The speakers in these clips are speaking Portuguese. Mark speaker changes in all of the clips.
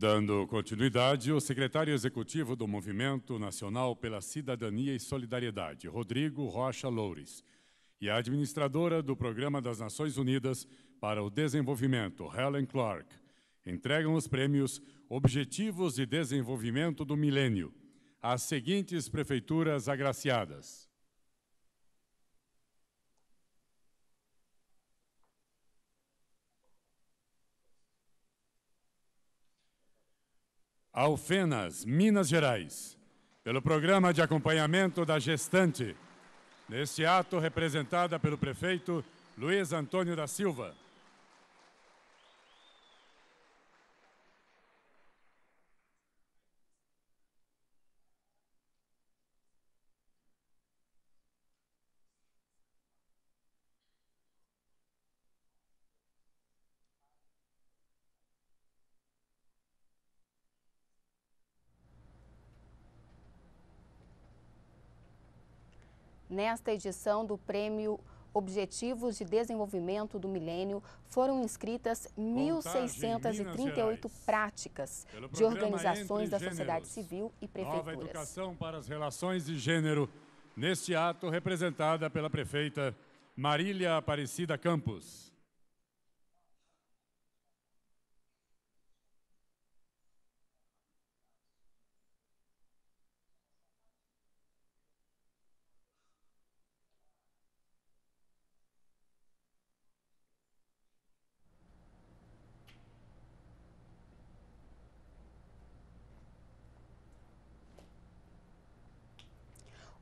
Speaker 1: Dando continuidade, o secretário executivo do Movimento Nacional pela Cidadania e Solidariedade, Rodrigo Rocha Loures, e a administradora do Programa das Nações Unidas para o Desenvolvimento, Helen Clark, entregam os prêmios Objetivos de Desenvolvimento do Milênio às seguintes prefeituras agraciadas. Alfenas, Minas Gerais, pelo programa de acompanhamento da gestante. Neste ato, representada pelo prefeito Luiz Antônio da Silva.
Speaker 2: Nesta edição do Prêmio Objetivos de Desenvolvimento do Milênio, foram inscritas 1.638
Speaker 1: práticas de organizações da sociedade
Speaker 2: civil e prefeituras. Nova educação
Speaker 1: para as relações de gênero, neste ato representada pela prefeita Marília Aparecida Campos.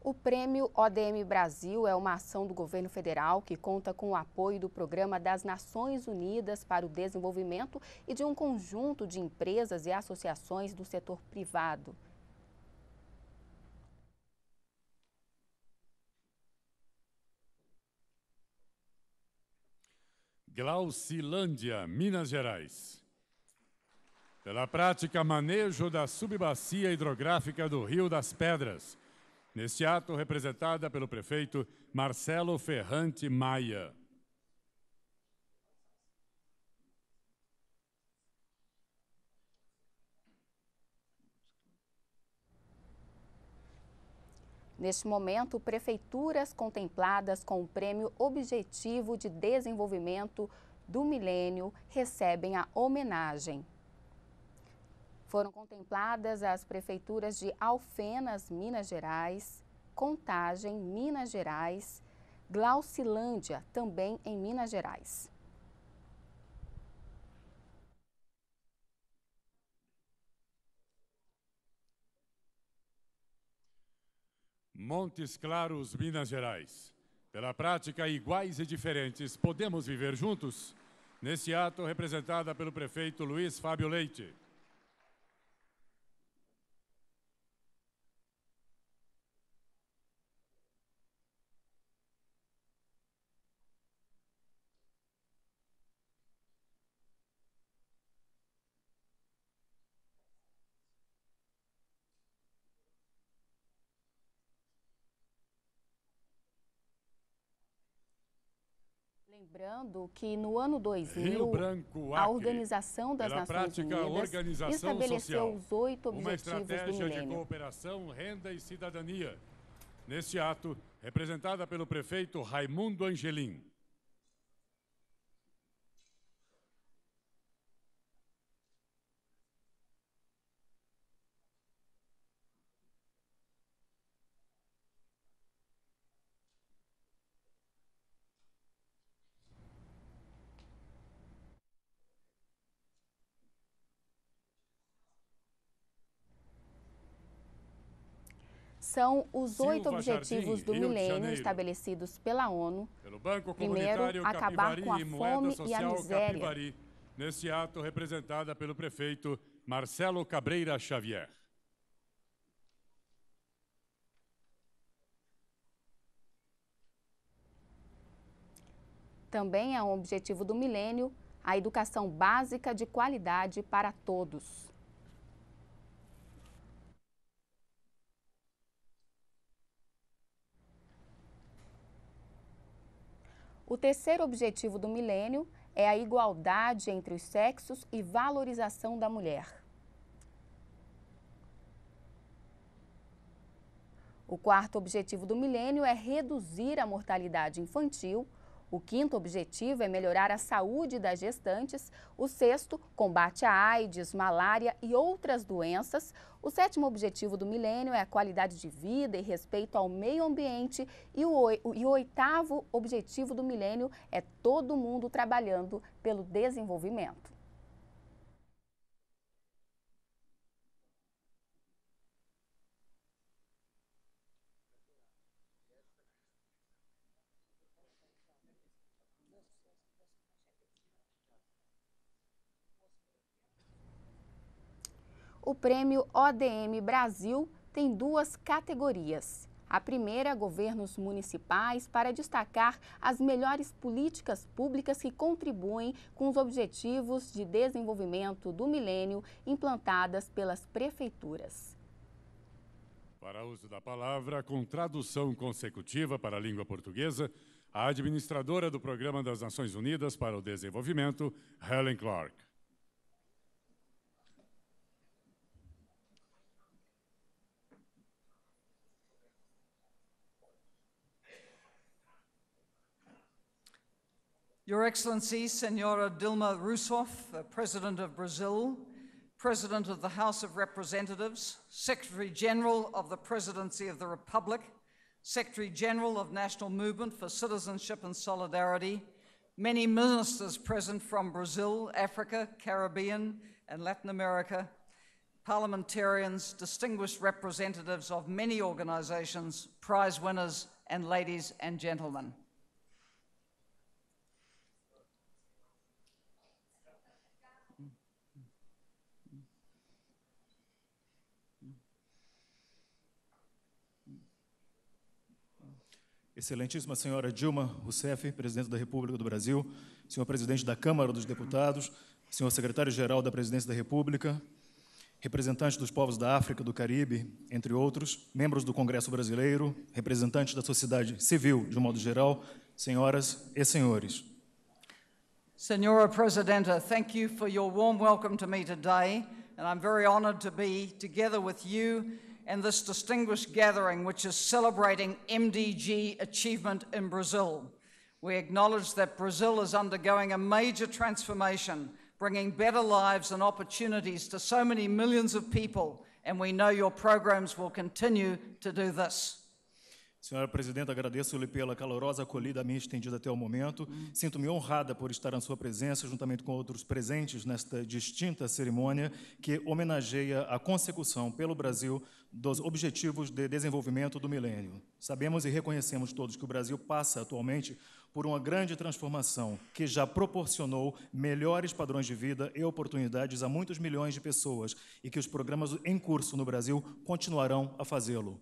Speaker 2: O Prêmio ODM Brasil é uma ação do governo federal que conta com o apoio do Programa das Nações Unidas para o Desenvolvimento e de um conjunto de empresas e associações do setor privado.
Speaker 1: Glaucilândia, Minas Gerais. Pela prática manejo da subbacia hidrográfica do Rio das Pedras Neste ato, representada pelo prefeito Marcelo Ferrante Maia.
Speaker 2: Neste momento, prefeituras contempladas com o Prêmio Objetivo de Desenvolvimento do Milênio recebem a homenagem. Foram contempladas as prefeituras de Alfenas, Minas Gerais, Contagem, Minas Gerais, Glaucilândia, também em Minas Gerais.
Speaker 1: Montes Claros, Minas Gerais. Pela prática iguais e diferentes, podemos viver juntos? Nesse ato, representada pelo prefeito Luiz Fábio Leite. Lembrando
Speaker 2: que no ano 2000, Branco, a Organização das Nações Unidas estabeleceu social, os oito objetivos uma estratégia de
Speaker 1: cooperação, renda e cidadania. Neste ato, representada pelo prefeito Raimundo Angelim.
Speaker 2: são os Silva oito objetivos Jardim, do milênio estabelecidos pela ONU. Primeiro, acabar com a fome e, e a miséria. Capivari,
Speaker 1: nesse ato representada pelo prefeito Marcelo Cabreira Xavier.
Speaker 2: Também é um objetivo do milênio a educação básica de qualidade para todos. O terceiro objetivo do milênio é a igualdade entre os sexos e valorização da mulher. O quarto objetivo do milênio é reduzir a mortalidade infantil o quinto objetivo é melhorar a saúde das gestantes. O sexto, combate à AIDS, malária e outras doenças. O sétimo objetivo do milênio é a qualidade de vida e respeito ao meio ambiente. E o, e o oitavo objetivo do milênio é todo mundo trabalhando pelo desenvolvimento. O prêmio ODM Brasil tem duas categorias. A primeira, governos municipais, para destacar as melhores políticas públicas que contribuem com os objetivos de desenvolvimento do milênio implantadas pelas prefeituras.
Speaker 1: Para uso da palavra, com tradução consecutiva para a língua portuguesa, a administradora do Programa das Nações Unidas para o Desenvolvimento, Helen Clark.
Speaker 3: Your Excellency, Senora Dilma Rousseff, uh, President of Brazil, President of the House of Representatives, Secretary General of the Presidency of the Republic, Secretary General of National Movement for Citizenship and Solidarity, many ministers present from Brazil, Africa, Caribbean, and Latin America, parliamentarians, distinguished representatives of many organizations, prize winners, and ladies and gentlemen.
Speaker 4: Excelentíssima senhora Dilma Rousseff, presidente da República do Brasil, senhor presidente da Câmara dos Deputados, senhor secretário-geral da Presidência da República, representantes dos povos da África, do Caribe, entre outros, membros do Congresso Brasileiro, representantes da sociedade civil, de um modo geral, senhoras e senhores.
Speaker 3: Senhora Presidenta, thank you for your warm welcome to me today, and I'm very honored to be together with you in this distinguished gathering, which is celebrating MDG achievement in Brazil. We acknowledge that Brazil is undergoing a major transformation, bringing better lives and opportunities to so many millions of people, and we know your programs will continue to do
Speaker 4: this. Senhora Presidenta, agradeço-lhe pela calorosa acolhida a mim estendida até o momento. Sinto-me honrada por estar na sua presença, juntamente com outros presentes, nesta distinta cerimônia que homenageia a consecução pelo Brasil dos Objetivos de Desenvolvimento do Milênio. Sabemos e reconhecemos todos que o Brasil passa atualmente por uma grande transformação que já proporcionou melhores padrões de vida e oportunidades a muitos milhões de pessoas e que os programas em curso no Brasil continuarão a fazê-lo.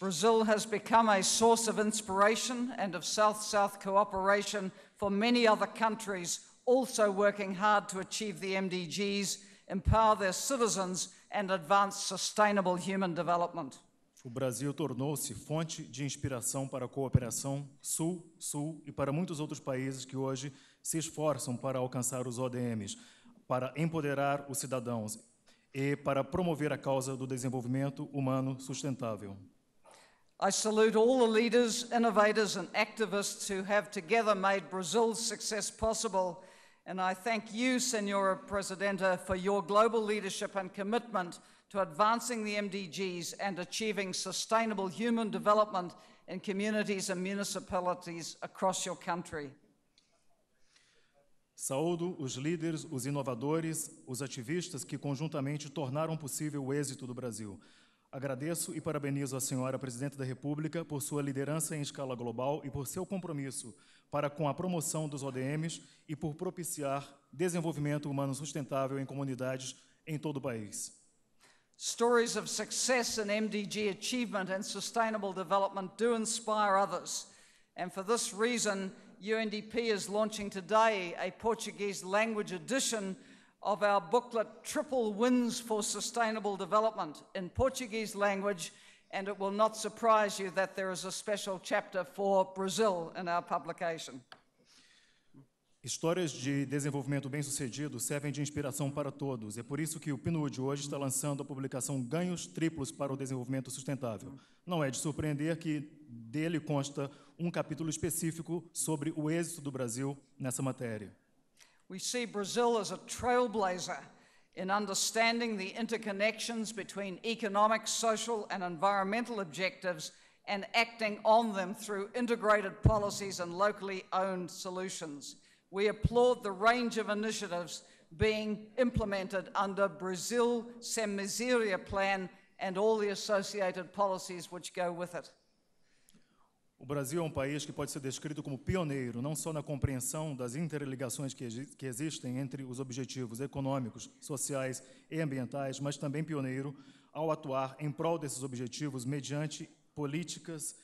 Speaker 3: Brazil has become a source of inspiration and of South South cooperation for many other countries also working hard to achieve the MDGs, empower their citizens, and advance sustainable human development.
Speaker 4: O Brasil tornou-se fonte de inspiração para a cooperação Sul-Sul e para muitos outros países que hoje se esforçam para alcançar os ODMs, para empoderar os cidadãos e para promover a causa do desenvolvimento humano sustentável. I salute all the leaders, innovators, and activists who have together made
Speaker 3: Brazil's success possible. And I thank you, Senora Presidenta, for your global leadership and commitment to advancing the MDGs and achieving sustainable human development in communities and municipalities across your country.
Speaker 4: Saúdo os líderes, os inovadores, os ativistas que conjuntamente tornaram possível o êxito do Brasil. Agradeço e parabenizo a senhora Presidente da República por sua liderança em escala global e por seu compromisso para com a promoção dos ODMs e por propiciar desenvolvimento humano sustentável em comunidades em todo o país. Stories of success in MDG achievement
Speaker 3: and sustainable development do inspire others. And for this reason, UNDP is launching today a Portuguese language edition of our booklet, Triple Wins for Sustainable Development, in Portuguese language, and it will not surprise you that there is a special chapter for Brazil in our publication.
Speaker 4: Histórias de desenvolvimento bem-sucedido servem de inspiração para todos. É por isso que o PNUD hoje está lançando a publicação Ganhos Triplos para o Desenvolvimento Sustentável. Não é de surpreender que dele consta um capítulo específico sobre o êxito do Brasil nessa matéria.
Speaker 3: We see Brazil as a trailblazer in understanding the interconnections between economic, social, and environmental objectives and acting on them through integrated policies and locally owned solutions. We applaud the range of initiatives being implemented under Brazil Sem Miseria Plan and all the associated policies which go with it.
Speaker 4: O Brasil é um país que pode ser descrito como pioneiro, não só na compreensão das interligações que, que, existem entre os objetivos econômicos, sociais e ambientais, mas também pioneiro ao atuar em prol desses objetivos mediante políticas,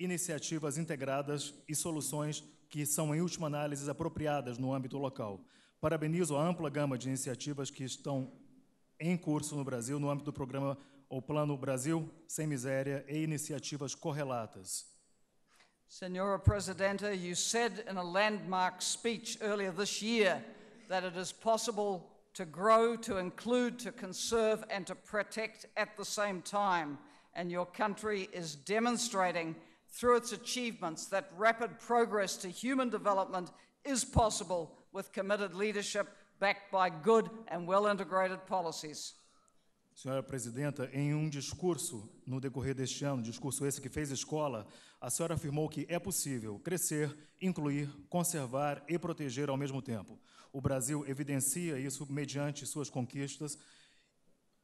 Speaker 4: iniciativas integradas e soluções que são, em última análise, apropriadas no âmbito local. Parabenizo a ampla gama de iniciativas que estão em curso no Brasil no âmbito do programa ou Plano Brasil Sem Miséria e iniciativas correlatas.
Speaker 3: Senora Presidenta, you said in a landmark speech earlier this year that it is possible to grow, to include, to conserve, and to protect at the same time. And your country is demonstrating through its achievements that rapid progress to human development is possible with committed leadership backed by good and well integrated policies.
Speaker 4: Senhora Presidenta, em um discurso no decorrer deste ano, discurso esse que fez escola, a senhora afirmou que é possível crescer, incluir, conservar e proteger ao mesmo tempo. O Brasil evidencia isso mediante suas conquistas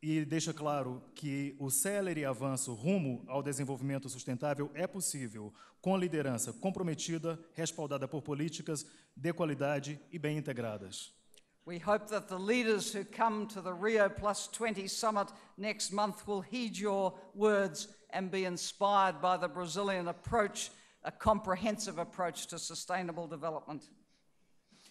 Speaker 4: e deixa claro que o célere avanço rumo ao desenvolvimento sustentável é possível com liderança comprometida, respaldada por políticas de qualidade e bem integradas.
Speaker 3: We hope that the leaders who come to the Rio Plus 20 summit next month will heed your words and be inspired by the Brazilian approach, a comprehensive approach to sustainable development.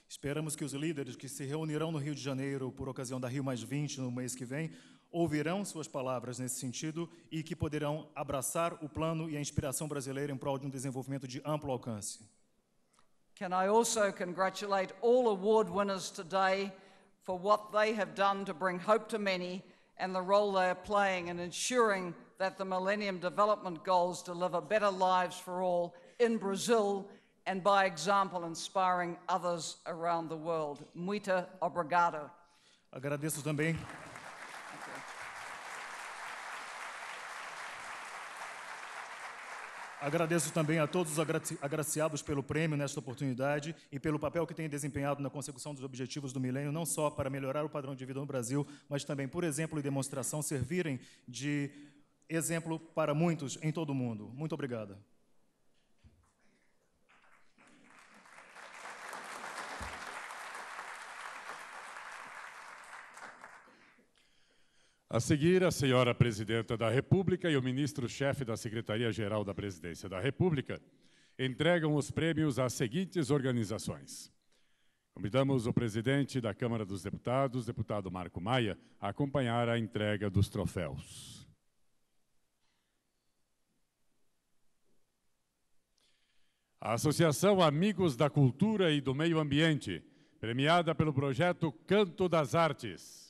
Speaker 4: Esperamos que os líderes que se reunirão no Rio de Janeiro por ocasião da Rio Mais 20 no mês que vem ouvirão suas palavras nesse sentido e que poderão abraçar o plano e a inspiração brasileira em prol de um desenvolvimento de amplo alcance. Can I
Speaker 3: also congratulate all award winners today for what they have done to bring hope to many and the role they are playing in ensuring that the Millennium Development Goals deliver better lives for all in Brazil and by example inspiring others around the world. Muito obrigado.
Speaker 4: Agradeço também Agradeço também a todos os agraciados pelo prêmio nesta oportunidade e pelo papel que têm desempenhado na consecução dos objetivos do milênio, não só para melhorar o padrão de vida no Brasil, mas também, por exemplo e demonstração, servirem de exemplo para muitos em todo o mundo. Muito obrigado.
Speaker 1: A seguir, a senhora Presidenta da República e o ministro-chefe da Secretaria-Geral da Presidência da República entregam os prêmios às seguintes organizações. Convidamos o presidente da Câmara dos Deputados, deputado Marco Maia, a acompanhar a entrega dos troféus. A Associação Amigos da Cultura e do Meio Ambiente, premiada pelo projeto Canto das Artes.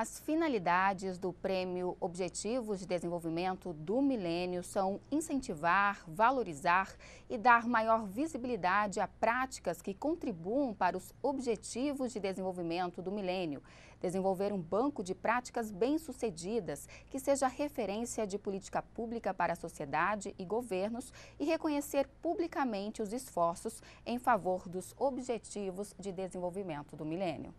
Speaker 2: As finalidades do Prêmio Objetivos de Desenvolvimento do Milênio são incentivar, valorizar e dar maior visibilidade a práticas que contribuam para os Objetivos de Desenvolvimento do Milênio, desenvolver um banco de práticas bem-sucedidas que seja referência de política pública para a sociedade e governos e reconhecer publicamente os esforços em favor dos Objetivos de Desenvolvimento do Milênio.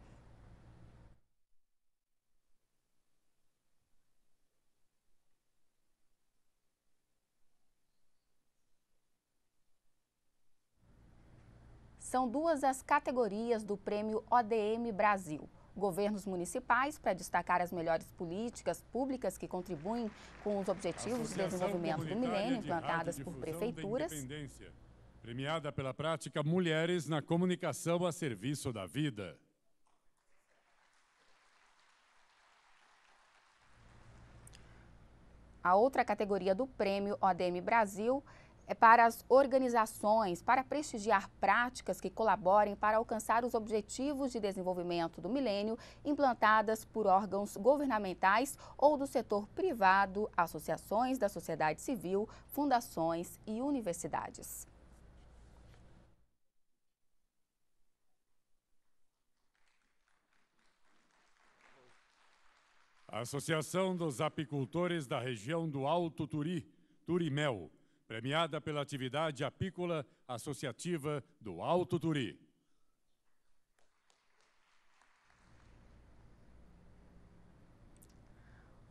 Speaker 2: São duas as categorias do Prêmio ODM Brasil. Governos municipais, para destacar as melhores políticas públicas que contribuem com os objetivos de desenvolvimento do milênio implantadas por prefeituras.
Speaker 1: Premiada pela prática Mulheres na Comunicação a Serviço da Vida.
Speaker 2: A outra categoria do prêmio ODM Brasil é para as organizações, para prestigiar práticas que colaborem para alcançar os objetivos de desenvolvimento do milênio implantadas por órgãos governamentais ou do setor privado, associações da sociedade civil, fundações e universidades.
Speaker 1: A Associação dos Apicultores da região do Alto Turi, Turimel, premiada pela atividade apícola associativa do Alto Turi.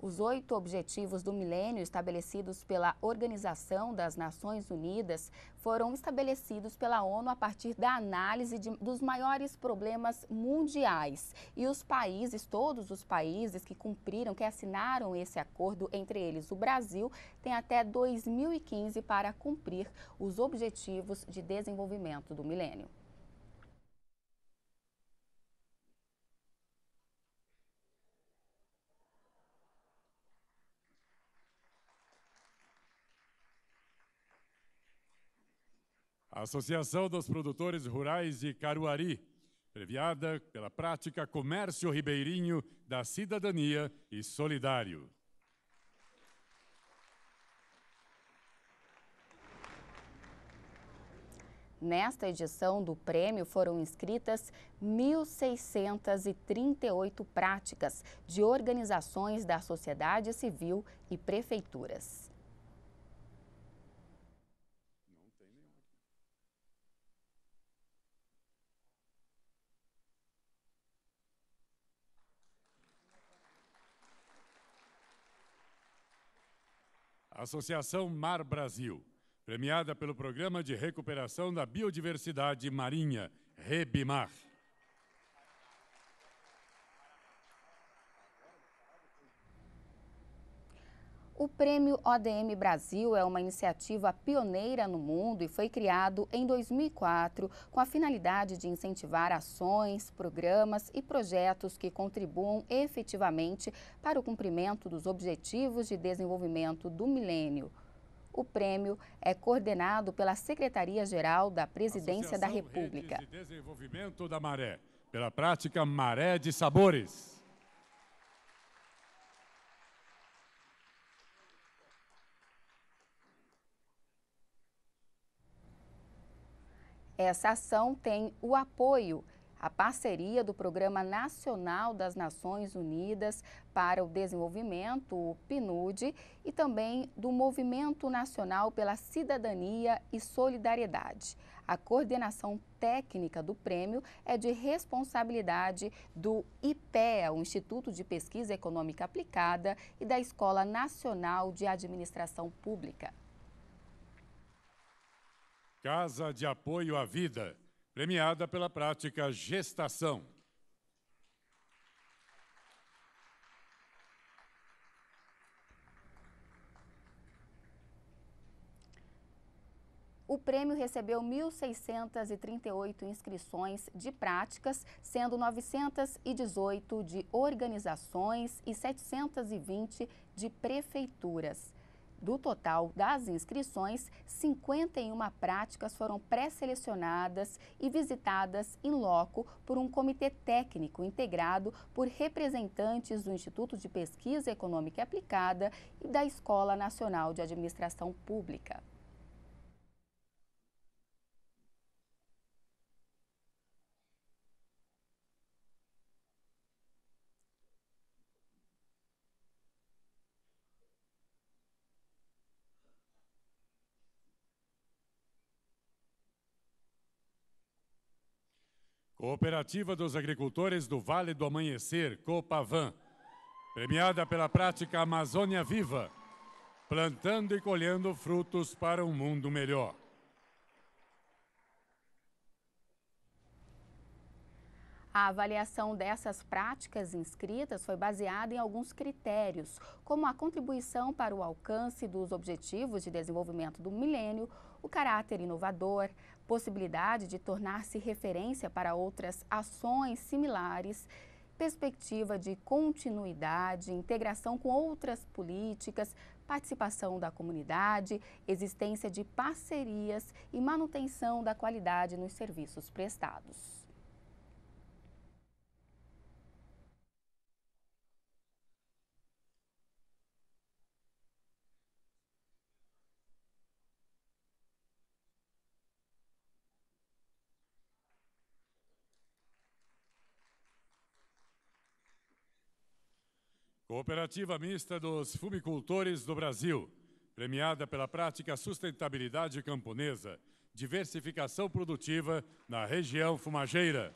Speaker 2: Os oito objetivos do milênio estabelecidos pela Organização das Nações Unidas foram estabelecidos pela ONU a partir da análise de, dos maiores problemas mundiais. E os países, todos os países que cumpriram, que assinaram esse acordo, entre eles o Brasil, tem até 2015 para cumprir os objetivos de desenvolvimento do milênio.
Speaker 1: Associação dos Produtores Rurais de Caruari, previada pela prática Comércio Ribeirinho da Cidadania e Solidário.
Speaker 2: Nesta edição do prêmio foram inscritas 1.638 práticas de organizações da sociedade civil e prefeituras.
Speaker 1: Associação Mar Brasil, premiada pelo Programa de Recuperação da Biodiversidade Marinha, REBIMAR.
Speaker 2: O Prêmio ODM Brasil é uma iniciativa pioneira no mundo e foi criado em 2004 com a finalidade de incentivar ações, programas e projetos que contribuam efetivamente para o cumprimento dos Objetivos de Desenvolvimento do Milênio. O prêmio é coordenado pela Secretaria-Geral da Presidência Associação da República. Redes
Speaker 1: de Desenvolvimento da Maré, pela prática Maré de Sabores.
Speaker 2: Essa ação tem o apoio a parceria do Programa Nacional das Nações Unidas para o Desenvolvimento, o PNUD, e também do Movimento Nacional pela Cidadania e Solidariedade. A coordenação técnica do prêmio é de responsabilidade do IPEA, o Instituto de Pesquisa Econômica Aplicada, e da Escola Nacional de Administração Pública.
Speaker 1: Casa de Apoio à Vida, premiada pela prática Gestação.
Speaker 2: O prêmio recebeu 1.638 inscrições de práticas, sendo 918 de organizações e 720 de prefeituras. Do total das inscrições, 51 práticas foram pré-selecionadas e visitadas em loco por um comitê técnico integrado por representantes do Instituto de Pesquisa Econômica Aplicada e da Escola Nacional de Administração Pública.
Speaker 1: Cooperativa dos Agricultores do Vale do Amanhecer, Copavan, premiada pela prática Amazônia Viva, plantando e colhendo frutos para um mundo melhor.
Speaker 2: A avaliação dessas práticas inscritas foi baseada em alguns critérios, como a contribuição para o alcance dos Objetivos de Desenvolvimento do Milênio, o caráter inovador, possibilidade de tornar-se referência para outras ações similares, perspectiva de continuidade, integração com outras políticas, participação da comunidade, existência de parcerias e manutenção da qualidade nos serviços prestados.
Speaker 1: Cooperativa Mista dos Fumicultores do Brasil, premiada pela prática sustentabilidade camponesa, diversificação produtiva na região fumageira.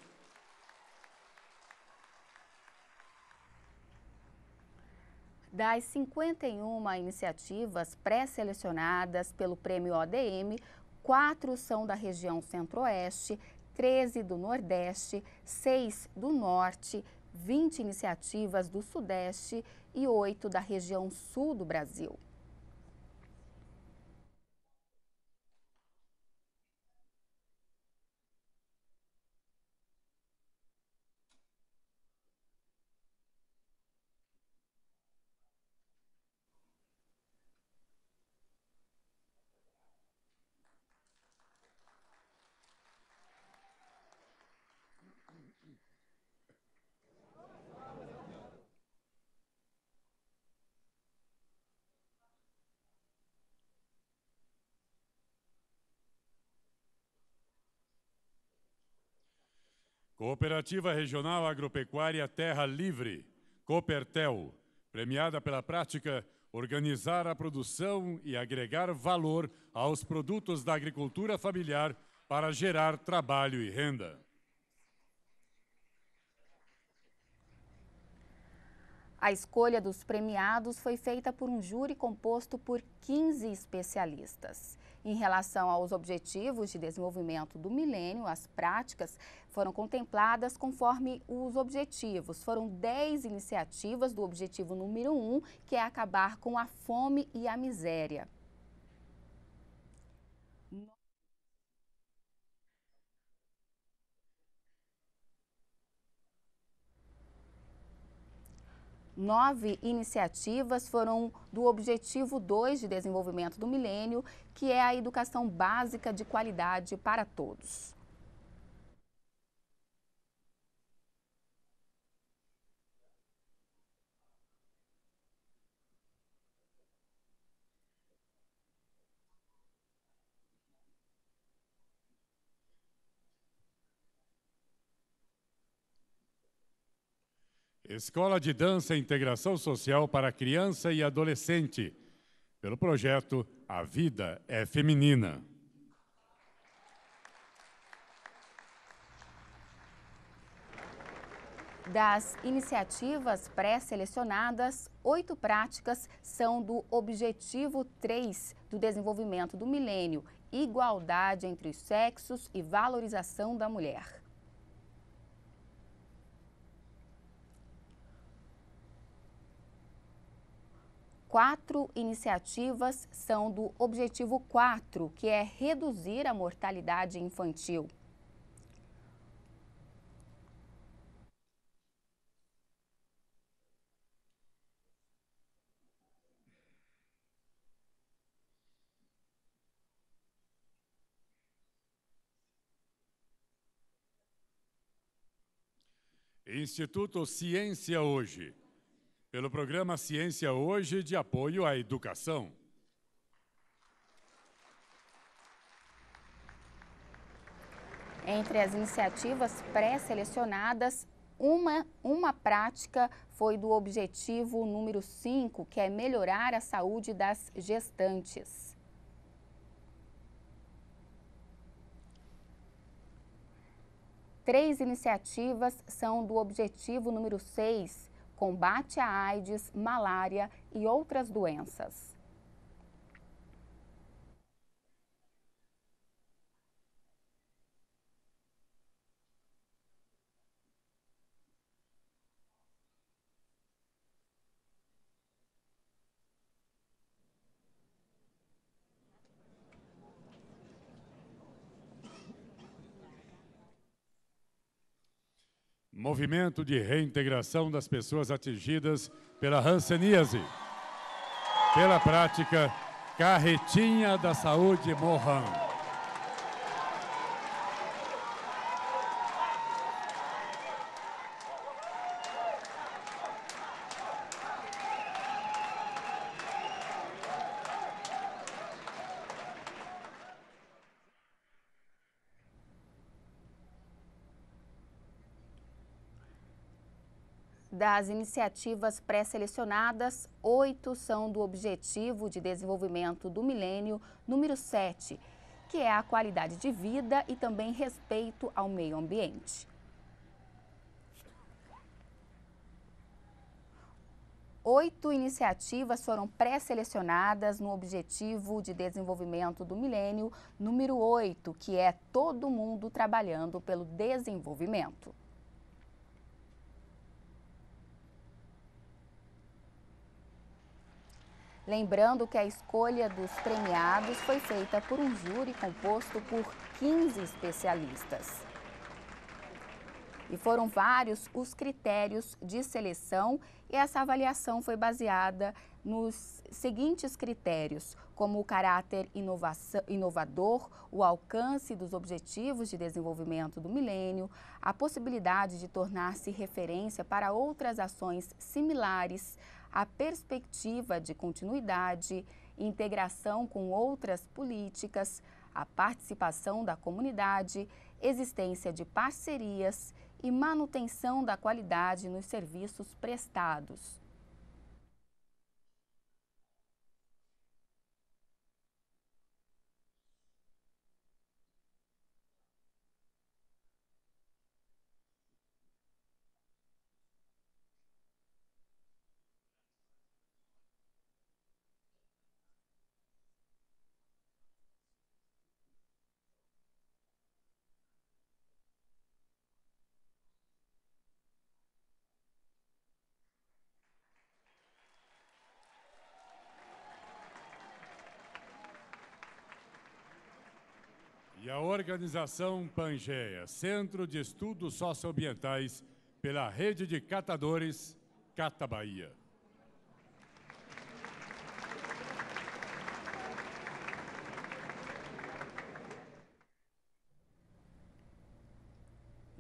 Speaker 2: Das 51 iniciativas pré-selecionadas pelo Prêmio ODM, quatro são da região Centro-Oeste, 13 do Nordeste, 6 do Norte 20 iniciativas do Sudeste e 8 da região Sul do Brasil.
Speaker 1: Cooperativa Regional Agropecuária Terra Livre, Copertel, premiada pela prática organizar a produção e agregar valor aos produtos da agricultura familiar para gerar trabalho e renda.
Speaker 2: A escolha dos premiados foi feita por um júri composto por 15 especialistas. Em relação aos Objetivos de Desenvolvimento do Milênio, as práticas foram contempladas conforme os objetivos. Foram 10 iniciativas do objetivo número 1, um, que é acabar com a fome e a miséria. Nove iniciativas foram do Objetivo 2 de Desenvolvimento do Milênio, que é a educação básica de qualidade para
Speaker 3: todos.
Speaker 1: Escola de Dança e Integração Social para Criança e Adolescente, pelo projeto A Vida é Feminina.
Speaker 2: Das iniciativas pré-selecionadas, oito práticas são do Objetivo 3 do Desenvolvimento do Milênio: Igualdade entre os Sexos e Valorização da Mulher. quatro iniciativas são do objetivo 4, que é reduzir a mortalidade infantil.
Speaker 1: Instituto Ciência Hoje pelo programa Ciência Hoje de apoio à educação.
Speaker 2: Entre as iniciativas pré-selecionadas, uma, uma prática foi do objetivo número 5, que é melhorar a saúde das gestantes. Três iniciativas são do objetivo número 6, combate à AIDS, malária e outras doenças.
Speaker 1: Movimento de Reintegração das Pessoas Atingidas pela Hanseníase, pela prática Carretinha da Saúde Mohan.
Speaker 2: Das iniciativas pré-selecionadas, oito são do Objetivo de Desenvolvimento do Milênio número 7, que é a qualidade de vida e também respeito ao meio ambiente. Oito iniciativas foram pré-selecionadas no Objetivo de Desenvolvimento do Milênio número 8, que é Todo Mundo Trabalhando pelo Desenvolvimento. Lembrando que a escolha dos premiados foi feita por um júri composto por 15 especialistas. E foram vários os critérios de seleção e essa avaliação foi baseada nos seguintes critérios, como o caráter inovador, o alcance dos objetivos de desenvolvimento do milênio, a possibilidade de tornar-se referência para outras ações similares, a perspectiva de continuidade, integração com outras políticas, a participação da comunidade, existência de parcerias e manutenção da qualidade nos serviços prestados.
Speaker 1: a organização Pangeia, Centro de Estudos Socioambientais, pela Rede de Catadores Cata Bahia.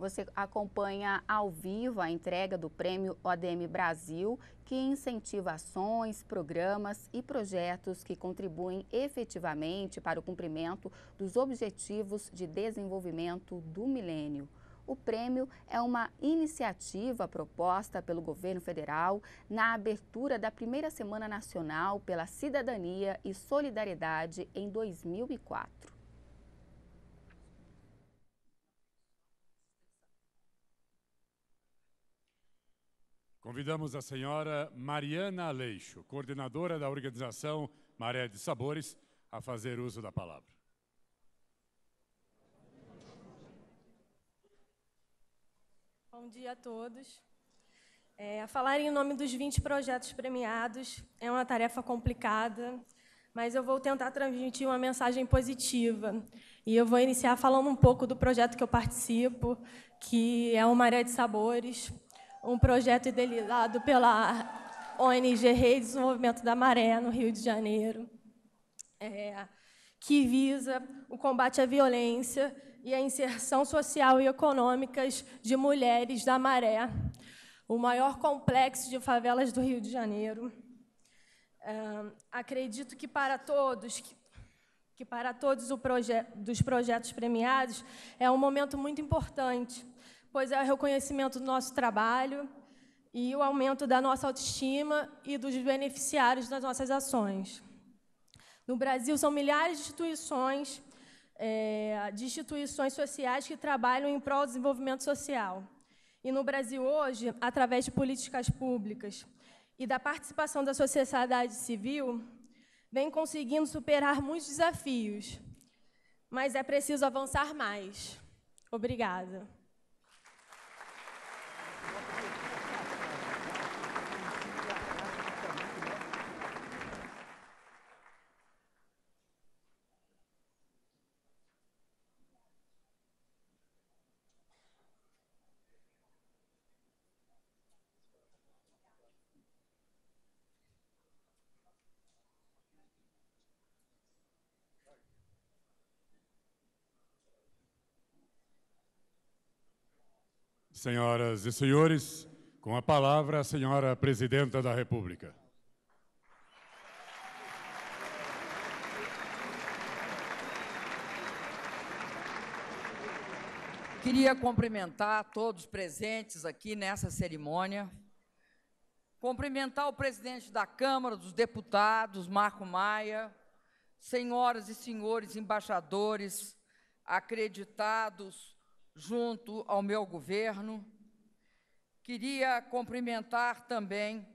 Speaker 2: Você acompanha ao vivo a entrega do Prêmio ODM Brasil, que incentiva ações, programas e projetos que contribuem efetivamente para o cumprimento dos Objetivos de Desenvolvimento do Milênio. O prêmio é uma iniciativa proposta pelo governo federal na abertura da primeira Semana Nacional pela Cidadania e Solidariedade em 2004.
Speaker 1: Convidamos a senhora Mariana Aleixo, coordenadora da organização Maré de Sabores, a fazer uso da palavra.
Speaker 5: Bom dia a todos. É, falar em nome dos 20 projetos premiados é uma tarefa complicada, mas eu vou tentar transmitir uma mensagem positiva. E eu vou iniciar falando um pouco do projeto que eu participo, que é o Maré de Sabores, um projeto idealizado pela ONG Rede Desenvolvimento da Maré, no Rio de Janeiro, é, que visa o combate à violência e a inserção social e econômicas de mulheres da Maré, o maior complexo de favelas do Rio de Janeiro. É, acredito que para todos, que, que para todos o proje dos projetos premiados, é um momento muito importante, pois é o reconhecimento do nosso trabalho e o aumento da nossa autoestima e dos beneficiários das nossas ações. No Brasil, são milhares de instituições, é, de instituições sociais que trabalham em prol do desenvolvimento social. E no Brasil hoje, através de políticas públicas e da participação da sociedade civil, vem conseguindo superar muitos desafios, mas é preciso avançar mais. Obrigada.
Speaker 1: Senhoras e senhores, com a palavra a senhora Presidenta da República.
Speaker 6: Queria cumprimentar todos presentes aqui nessa cerimônia, cumprimentar o presidente da Câmara dos Deputados, Marco Maia, senhoras e senhores embaixadores, acreditados, junto ao meu governo. Queria cumprimentar também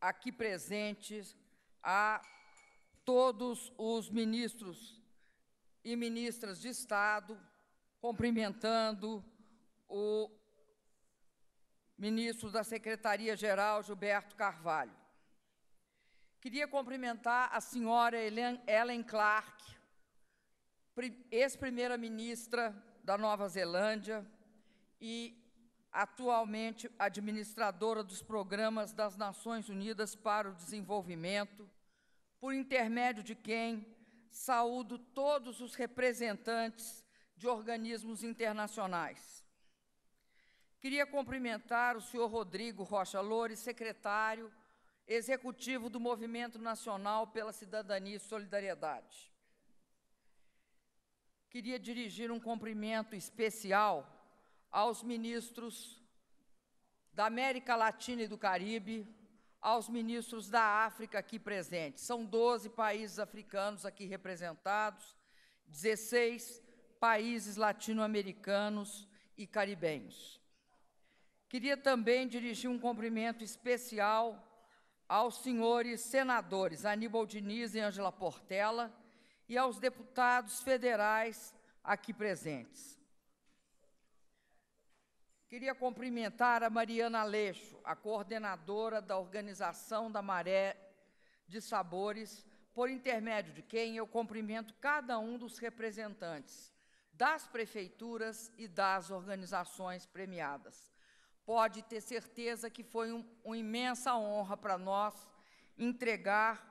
Speaker 6: aqui presentes a todos os ministros e ministras de Estado, cumprimentando o ministro da Secretaria-Geral, Gilberto Carvalho. Queria cumprimentar a senhora Ellen Clark, ex-primeira-ministra da Nova Zelândia e atualmente administradora dos programas das Nações Unidas para o Desenvolvimento, por intermédio de quem saúdo todos os representantes de organismos internacionais. Queria cumprimentar o senhor Rodrigo Rocha Loures, secretário executivo do Movimento Nacional pela Cidadania e Solidariedade queria dirigir um cumprimento especial aos ministros da América Latina e do Caribe, aos ministros da África aqui presentes. São 12 países africanos aqui representados, 16 países latino-americanos e caribenhos. Queria também dirigir um cumprimento especial aos senhores senadores Aníbal Diniz e Ângela Portela, e aos deputados federais aqui presentes. Queria cumprimentar a Mariana Aleixo, a coordenadora da organização da Maré de Sabores, por intermédio de quem eu cumprimento cada um dos representantes das prefeituras e das organizações premiadas. Pode ter certeza que foi um, uma imensa honra para nós entregar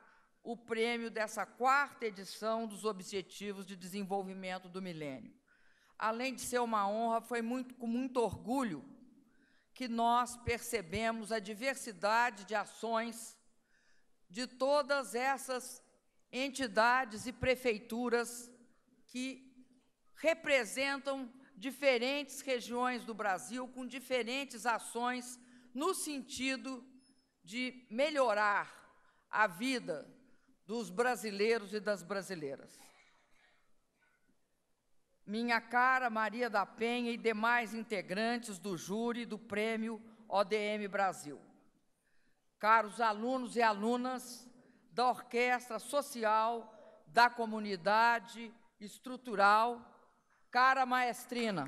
Speaker 6: o prêmio dessa quarta edição dos Objetivos de Desenvolvimento do Milênio. Além de ser uma honra, foi muito, com muito orgulho que nós percebemos a diversidade de ações de todas essas entidades e prefeituras que representam diferentes regiões do Brasil com diferentes ações no sentido de melhorar a vida dos brasileiros e das brasileiras. Minha cara Maria da Penha e demais integrantes do júri do Prêmio ODM Brasil. Caros alunos e alunas da Orquestra Social da Comunidade Estrutural, cara maestrina.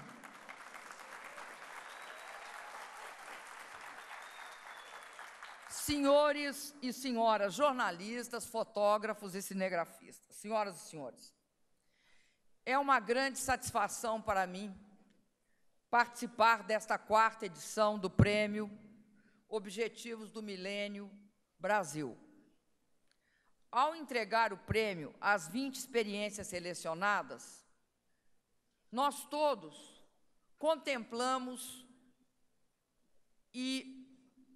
Speaker 6: senhores e senhoras jornalistas, fotógrafos e cinegrafistas, senhoras e senhores, é uma grande satisfação para mim participar desta quarta edição do Prêmio Objetivos do Milênio Brasil. Ao entregar o prêmio às 20 experiências selecionadas, nós todos contemplamos e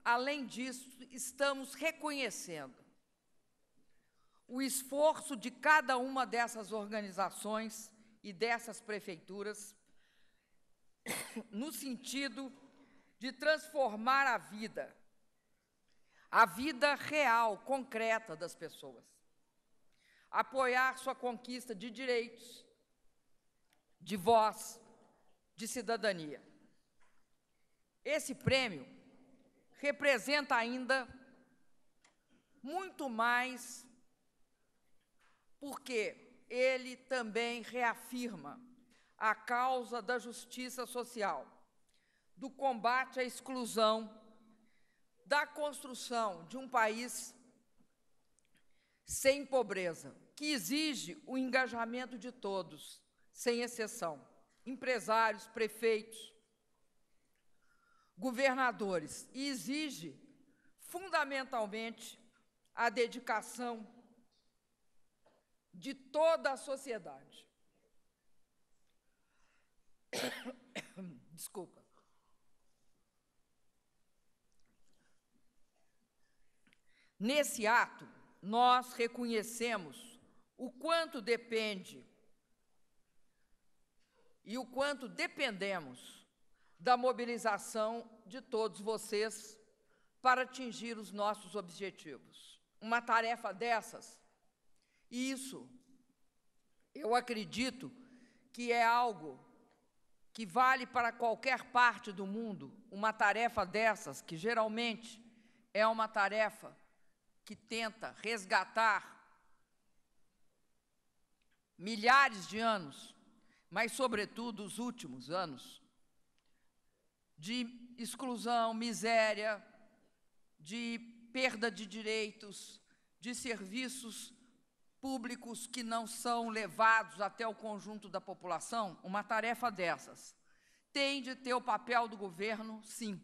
Speaker 6: além disso, estamos reconhecendo o esforço de cada uma dessas organizações e dessas prefeituras no sentido de transformar a vida, a vida real, concreta das pessoas. Apoiar sua conquista de direitos, de voz, de cidadania. Esse prêmio representa ainda muito mais, porque ele também reafirma a causa da justiça social, do combate à exclusão, da construção de um país sem pobreza, que exige o engajamento de todos, sem exceção: empresários, prefeitos, governadores e exige, fundamentalmente, a dedicação de toda a sociedade. Desculpa. Nesse ato, nós reconhecemos o quanto depende e o quanto dependemos da mobilização de todos vocês para atingir os nossos objetivos. Uma tarefa dessas, e isso eu acredito que é algo que vale para qualquer parte do mundo, uma tarefa dessas, que geralmente é uma tarefa que tenta resgatar milhares de anos, mas, sobretudo, os últimos anos, de exclusão, miséria, de perda de direitos, de serviços públicos que não são levados até o conjunto da população, uma tarefa dessas tem de ter o papel do governo, sim,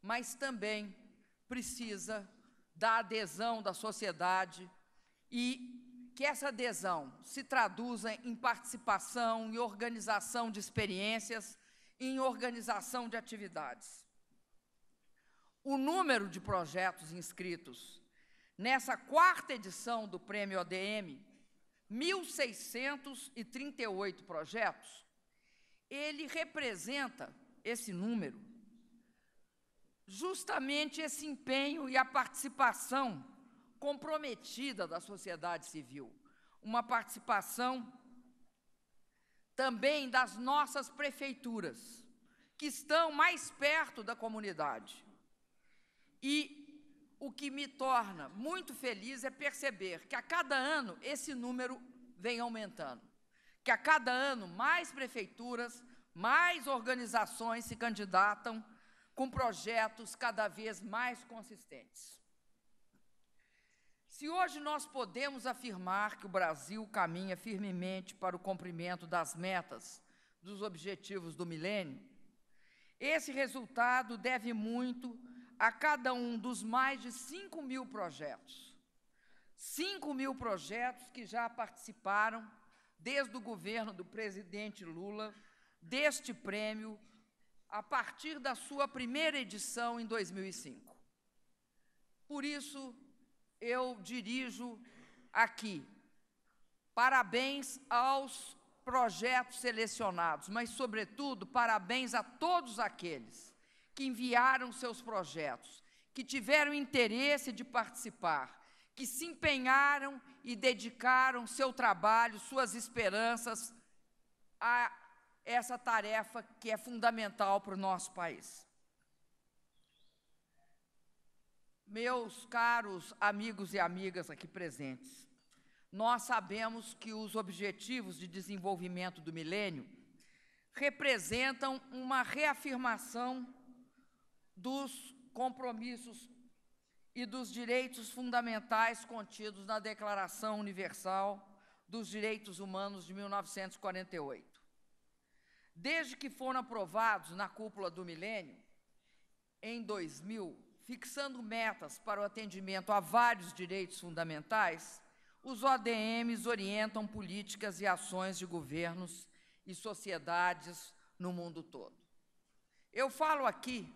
Speaker 6: mas também precisa da adesão da sociedade e que essa adesão se traduza em participação e organização de experiências em organização de atividades. O número de projetos inscritos nessa quarta edição do Prêmio ODM, 1.638 projetos, ele representa esse número, justamente esse empenho e a participação comprometida da sociedade civil, uma participação também das nossas prefeituras, que estão mais perto da comunidade. E o que me torna muito feliz é perceber que a cada ano esse número vem aumentando, que a cada ano mais prefeituras, mais organizações se candidatam com projetos cada vez mais consistentes. Se hoje nós podemos afirmar que o Brasil caminha firmemente para o cumprimento das metas dos objetivos do milênio, esse resultado deve muito a cada um dos mais de 5 mil projetos. 5 mil projetos que já participaram, desde o governo do presidente Lula, deste prêmio, a partir da sua primeira edição em 2005. Por isso, eu dirijo aqui. Parabéns aos projetos selecionados, mas, sobretudo, parabéns a todos aqueles que enviaram seus projetos, que tiveram interesse de participar, que se empenharam e dedicaram seu trabalho, suas esperanças a essa tarefa que é fundamental para o nosso país. Meus caros amigos e amigas aqui presentes, nós sabemos que os Objetivos de Desenvolvimento do Milênio representam uma reafirmação dos compromissos e dos direitos fundamentais contidos na Declaração Universal dos Direitos Humanos de 1948. Desde que foram aprovados na cúpula do milênio, em 2000, fixando metas para o atendimento a vários direitos fundamentais, os ODMs orientam políticas e ações de governos e sociedades no mundo todo. Eu falo aqui,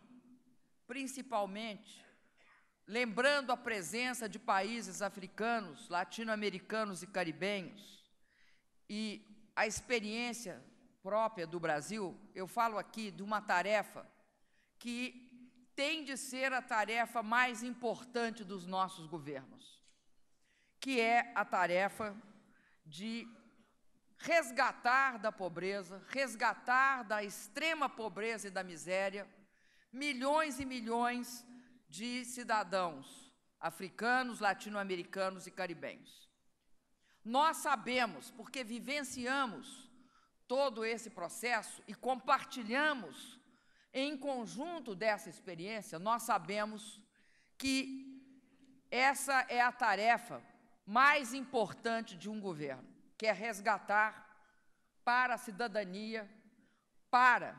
Speaker 6: principalmente, lembrando a presença de países africanos, latino-americanos e caribenhos, e a experiência própria do Brasil, eu falo aqui de uma tarefa que tem de ser a tarefa mais importante dos nossos governos, que é a tarefa de resgatar da pobreza, resgatar da extrema pobreza e da miséria milhões e milhões de cidadãos africanos, latino-americanos e caribenhos. Nós sabemos, porque vivenciamos todo esse processo e compartilhamos em conjunto dessa experiência, nós sabemos que essa é a tarefa mais importante de um governo, que é resgatar para a cidadania, para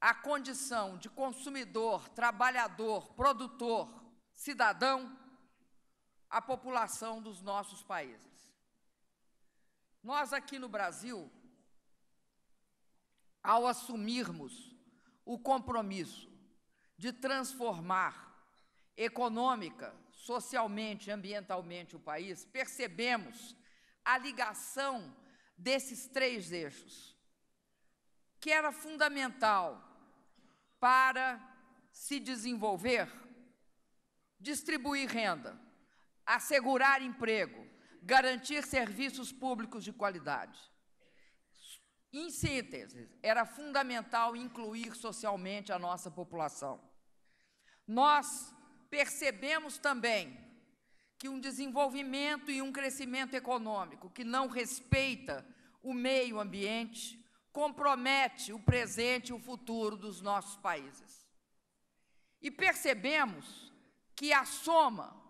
Speaker 6: a condição de consumidor, trabalhador, produtor, cidadão, a população dos nossos países. Nós aqui no Brasil, ao assumirmos o compromisso de transformar econômica, socialmente, ambientalmente o país, percebemos a ligação desses três eixos, que era fundamental para se desenvolver, distribuir renda, assegurar emprego, garantir serviços públicos de qualidade. Em síntese, era fundamental incluir socialmente a nossa população. Nós percebemos também que um desenvolvimento e um crescimento econômico que não respeita o meio ambiente compromete o presente e o futuro dos nossos países. E percebemos que a soma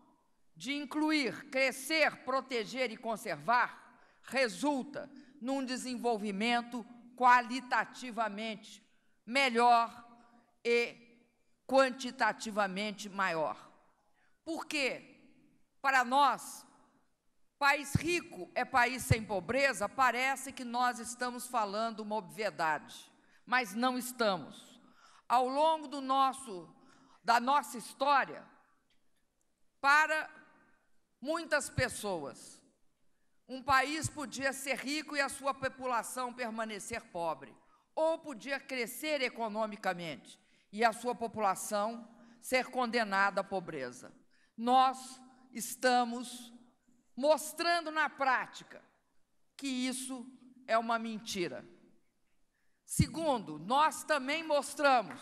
Speaker 6: de incluir, crescer, proteger e conservar resulta num desenvolvimento qualitativamente melhor e quantitativamente maior. Porque, para nós, país rico é país sem pobreza, parece que nós estamos falando uma obviedade, mas não estamos. Ao longo do nosso, da nossa história, para muitas pessoas, um país podia ser rico e a sua população permanecer pobre, ou podia crescer economicamente e a sua população ser condenada à pobreza. Nós estamos mostrando na prática que isso é uma mentira. Segundo, nós também mostramos.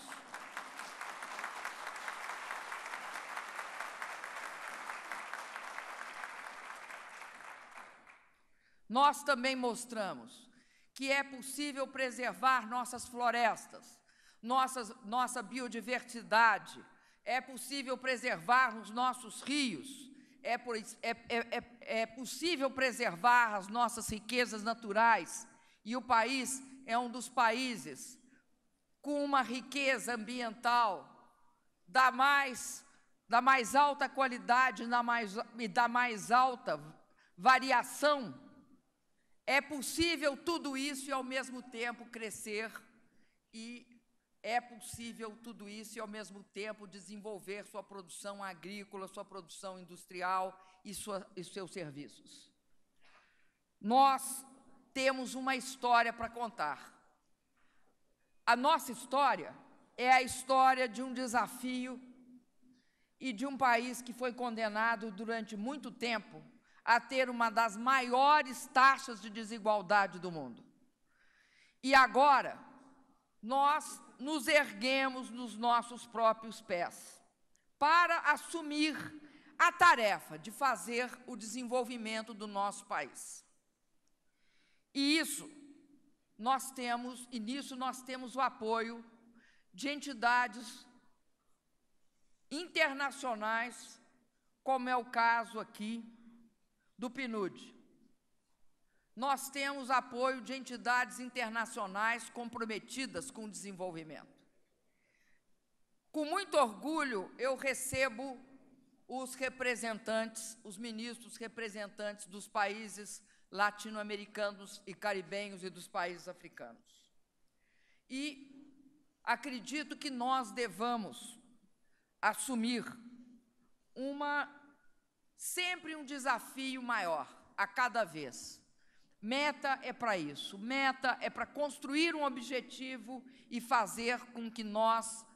Speaker 6: Nós também mostramos que é possível preservar nossas florestas, nossas, nossa biodiversidade, é possível preservar os nossos rios, é, é, é, é possível preservar as nossas riquezas naturais. E o país é um dos países com uma riqueza ambiental da mais, da mais alta qualidade da mais, e da mais alta variação é possível tudo isso e ao mesmo tempo crescer, e é possível tudo isso e ao mesmo tempo desenvolver sua produção agrícola, sua produção industrial e, sua, e seus serviços. Nós temos uma história para contar. A nossa história é a história de um desafio e de um país que foi condenado durante muito tempo a ter uma das maiores taxas de desigualdade do mundo. E agora, nós nos erguemos nos nossos próprios pés para assumir a tarefa de fazer o desenvolvimento do nosso país. E isso nós temos, e nisso nós temos o apoio de entidades internacionais, como é o caso aqui do PNUD. Nós temos apoio de entidades internacionais comprometidas com o desenvolvimento. Com muito orgulho, eu recebo os representantes, os ministros representantes dos países latino-americanos e caribenhos e dos países africanos. E acredito que nós devamos assumir uma Sempre um desafio maior, a cada vez. Meta é para isso. Meta é para construir um objetivo e fazer com que nós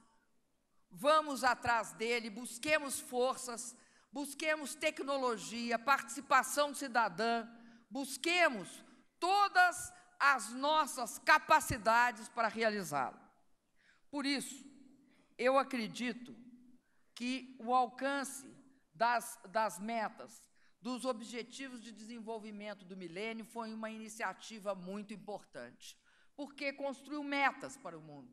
Speaker 6: vamos atrás dele, busquemos forças, busquemos tecnologia, participação cidadã, busquemos todas as nossas capacidades para realizá-lo. Por isso, eu acredito que o alcance das, das metas, dos Objetivos de Desenvolvimento do Milênio foi uma iniciativa muito importante, porque construiu metas para o mundo,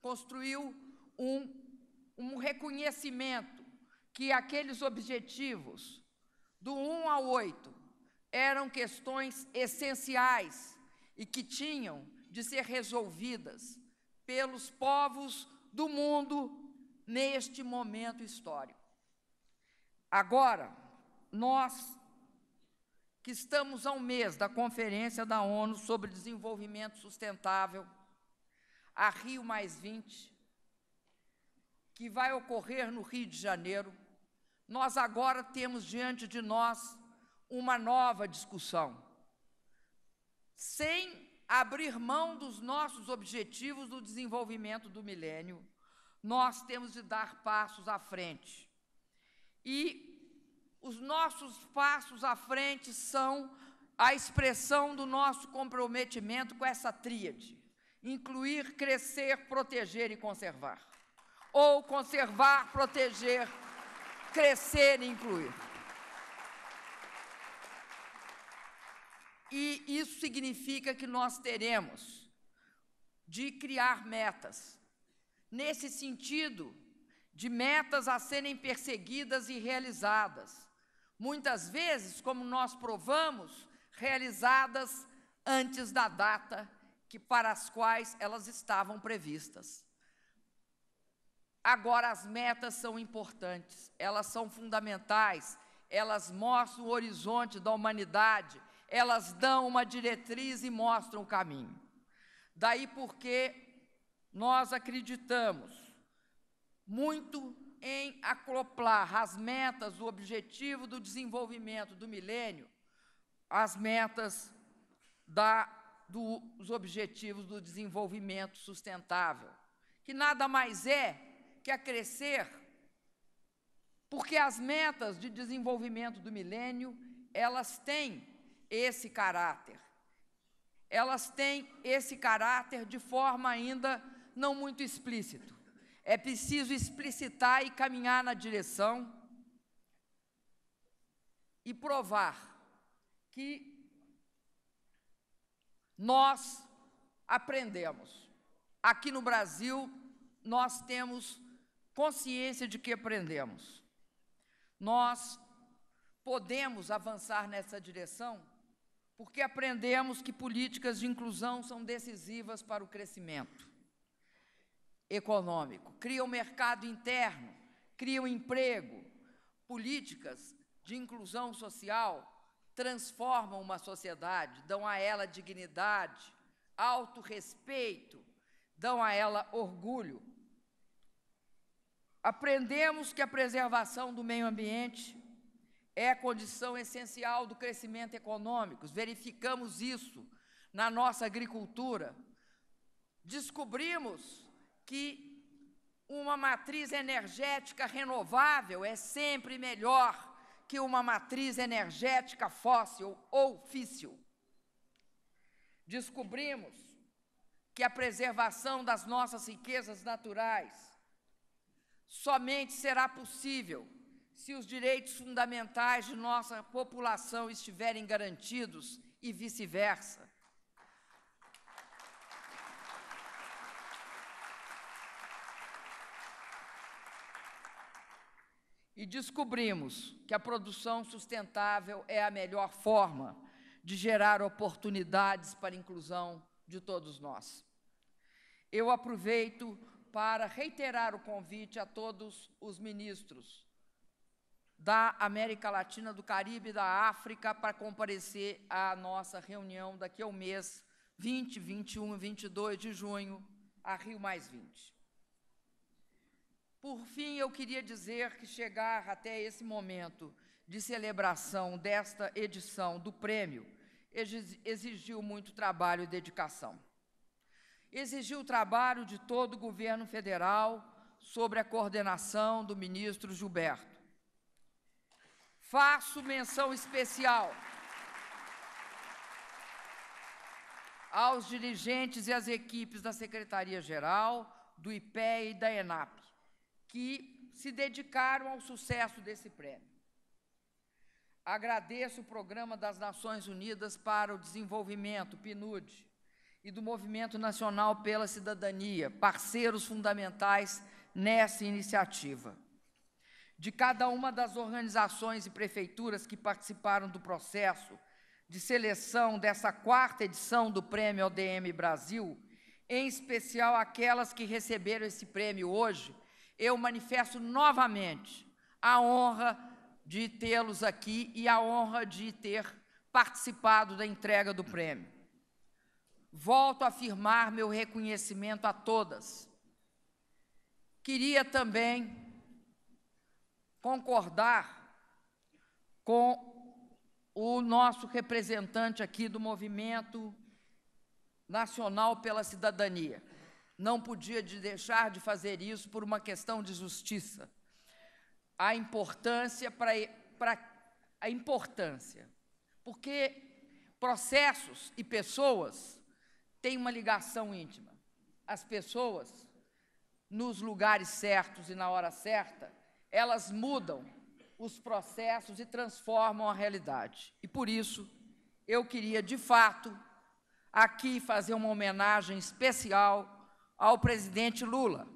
Speaker 6: construiu um, um reconhecimento que aqueles objetivos, do 1 ao 8, eram questões essenciais e que tinham de ser resolvidas pelos povos do mundo neste momento histórico. Agora, nós que estamos a um mês da Conferência da ONU sobre Desenvolvimento Sustentável, a Rio que vai ocorrer no Rio de Janeiro, nós agora temos diante de nós uma nova discussão, sem abrir mão dos nossos objetivos do desenvolvimento do milênio, nós temos de dar passos à frente e os nossos passos à frente são a expressão do nosso comprometimento com essa tríade: incluir, crescer, proteger e conservar. Ou conservar, proteger, crescer e incluir. E isso significa que nós teremos de criar metas. Nesse sentido, de metas a serem perseguidas e realizadas, muitas vezes, como nós provamos, realizadas antes da data que para as quais elas estavam previstas. Agora as metas são importantes, elas são fundamentais, elas mostram o horizonte da humanidade, elas dão uma diretriz e mostram o caminho. Daí porque nós acreditamos muito em acoplar as metas, o objetivo do desenvolvimento do milênio, as metas da, do, dos objetivos do desenvolvimento sustentável, que nada mais é que a crescer, porque as metas de desenvolvimento do milênio, elas têm esse caráter. Elas têm esse caráter de forma ainda não muito explícito é preciso explicitar e caminhar na direção e provar que nós aprendemos. Aqui no Brasil, nós temos consciência de que aprendemos. Nós podemos avançar nessa direção porque aprendemos que políticas de inclusão são decisivas para o crescimento econômico, cria o um mercado interno, cria o emprego, políticas de inclusão social transformam uma sociedade, dão a ela dignidade, autorrespeito, dão a ela orgulho. Aprendemos que a preservação do meio ambiente é condição essencial do crescimento econômico. Verificamos isso na nossa agricultura. Descobrimos que uma matriz energética renovável é sempre melhor que uma matriz energética fóssil ou físsil. Descobrimos que a preservação das nossas riquezas naturais somente será possível se os direitos fundamentais de nossa população estiverem garantidos e vice-versa. e descobrimos que a produção sustentável é a melhor forma de gerar oportunidades para a inclusão de todos nós. Eu aproveito para reiterar o convite a todos os ministros da América Latina, do Caribe e da África para comparecer à nossa reunião daqui a um mês, 20, 21 e 22 de junho, a Rio Mais 20. Por fim, eu queria dizer que chegar até esse momento de celebração desta edição do prêmio exigiu muito trabalho e dedicação. Exigiu o trabalho de todo o governo federal sobre a coordenação do ministro Gilberto. Faço menção especial aos dirigentes e às equipes da Secretaria-Geral, do IPE e da ENAP que se dedicaram ao sucesso desse prêmio. Agradeço o Programa das Nações Unidas para o Desenvolvimento, PNUD, e do Movimento Nacional pela Cidadania, parceiros fundamentais nessa iniciativa. De cada uma das organizações e prefeituras que participaram do processo de seleção dessa quarta edição do Prêmio ODM Brasil, em especial aquelas que receberam esse prêmio hoje, eu manifesto novamente a honra de tê-los aqui e a honra de ter participado da entrega do prêmio. Volto a afirmar meu reconhecimento a todas. Queria também concordar com o nosso representante aqui do Movimento Nacional pela Cidadania não podia de deixar de fazer isso por uma questão de justiça. A importância para a importância, porque processos e pessoas têm uma ligação íntima. As pessoas nos lugares certos e na hora certa, elas mudam os processos e transformam a realidade. E por isso, eu queria de fato aqui fazer uma homenagem especial ao presidente Lula.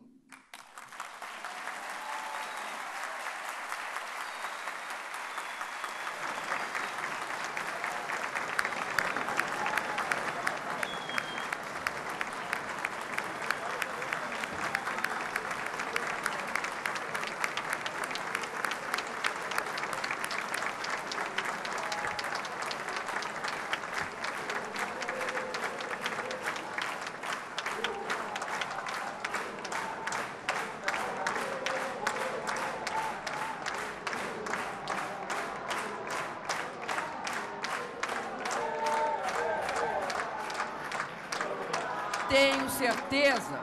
Speaker 6: certeza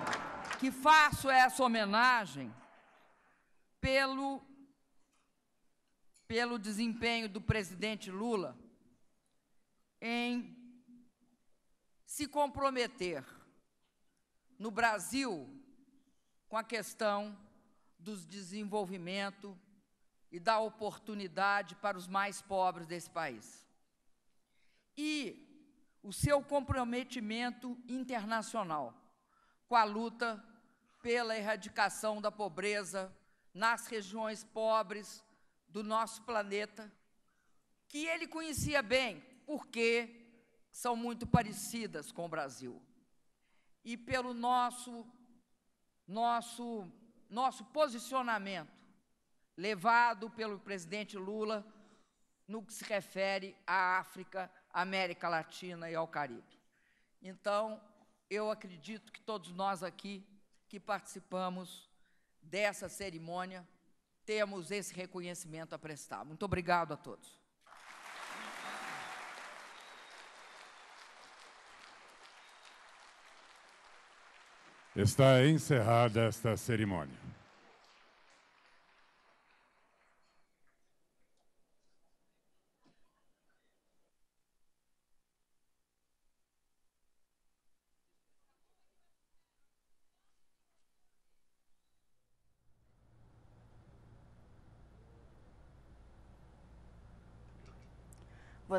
Speaker 6: que faço essa homenagem pelo, pelo desempenho do presidente Lula em se comprometer no Brasil com a questão do desenvolvimento e da oportunidade para os mais pobres desse país. E o seu comprometimento internacional com a luta pela erradicação da pobreza nas regiões pobres do nosso planeta, que ele conhecia bem, porque são muito parecidas com o Brasil. E pelo nosso nosso nosso posicionamento levado pelo presidente Lula no que se refere à África América Latina e ao Caribe. Então, eu acredito que todos nós aqui que participamos dessa cerimônia temos esse reconhecimento a prestar. Muito obrigado a todos.
Speaker 1: Está encerrada esta cerimônia.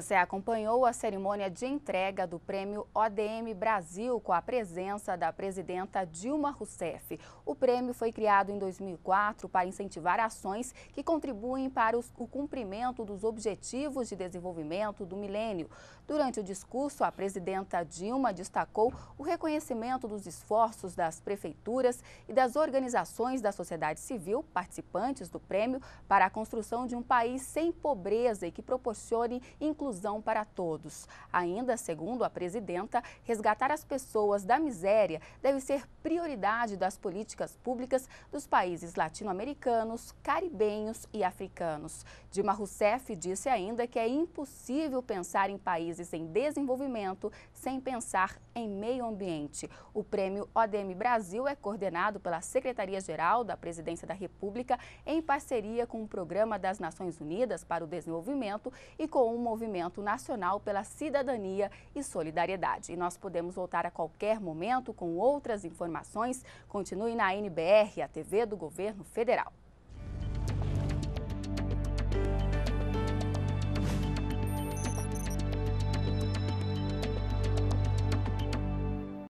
Speaker 2: Você acompanhou a cerimônia de entrega do prêmio ODM Brasil com a presença da presidenta Dilma Rousseff. O prêmio foi criado em 2004 para incentivar ações que contribuem para os, o cumprimento dos objetivos de desenvolvimento do milênio. Durante o discurso, a presidenta Dilma destacou o reconhecimento dos esforços das prefeituras e das organizações da sociedade civil participantes do prêmio para a construção de um país sem pobreza e que proporcione inclusão inclusão para todos. Ainda segundo a presidenta, resgatar as pessoas da miséria deve ser prioridade das políticas públicas dos países latino-americanos, caribenhos e africanos. Dilma Rousseff disse ainda que é impossível pensar em países em desenvolvimento sem pensar em meio ambiente. O prêmio ODM Brasil é coordenado pela Secretaria-Geral da Presidência da República em parceria com o Programa das Nações Unidas para o Desenvolvimento e com o Movimento Nacional pela Cidadania e Solidariedade. E nós podemos voltar a qualquer momento com outras informações. Continue na NBR, a TV do Governo Federal.